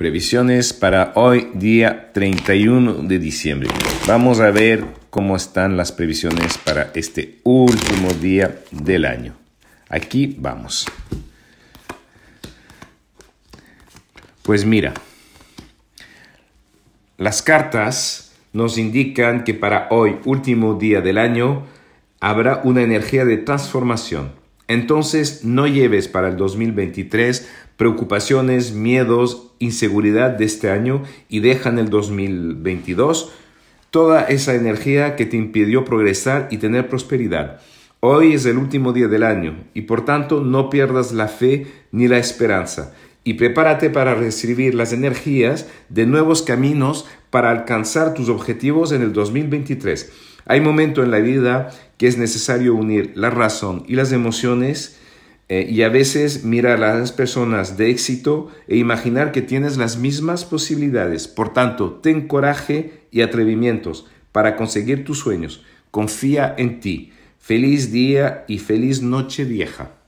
Previsiones para hoy, día 31 de diciembre. Vamos a ver cómo están las previsiones para este último día del año. Aquí vamos. Pues mira, las cartas nos indican que para hoy, último día del año, habrá una energía de transformación. Entonces, no lleves para el 2023 preocupaciones, miedos, inseguridad de este año y deja en el 2022 toda esa energía que te impidió progresar y tener prosperidad. Hoy es el último día del año y por tanto no pierdas la fe ni la esperanza y prepárate para recibir las energías de nuevos caminos para alcanzar tus objetivos en el 2023. Hay momento en la vida que es necesario unir la razón y las emociones eh, y a veces mirar a las personas de éxito e imaginar que tienes las mismas posibilidades. Por tanto, ten coraje y atrevimientos para conseguir tus sueños. Confía en ti. Feliz día y feliz noche vieja.